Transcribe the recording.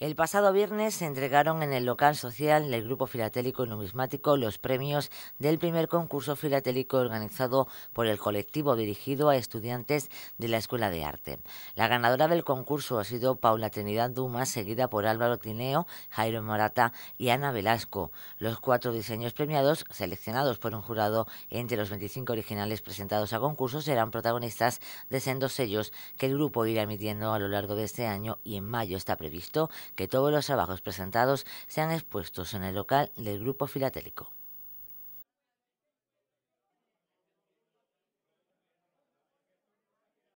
El pasado viernes se entregaron en el local social del Grupo Filatélico y Numismático los premios del primer concurso filatélico organizado por el colectivo dirigido a estudiantes de la Escuela de Arte. La ganadora del concurso ha sido Paula Trinidad Dumas, seguida por Álvaro Tineo, Jairo Morata y Ana Velasco. Los cuatro diseños premiados, seleccionados por un jurado entre los 25 originales presentados a concurso, serán protagonistas de sendos sellos que el grupo irá emitiendo a lo largo de este año y en mayo está previsto que todos los trabajos presentados sean expuestos en el local del Grupo Filatélico.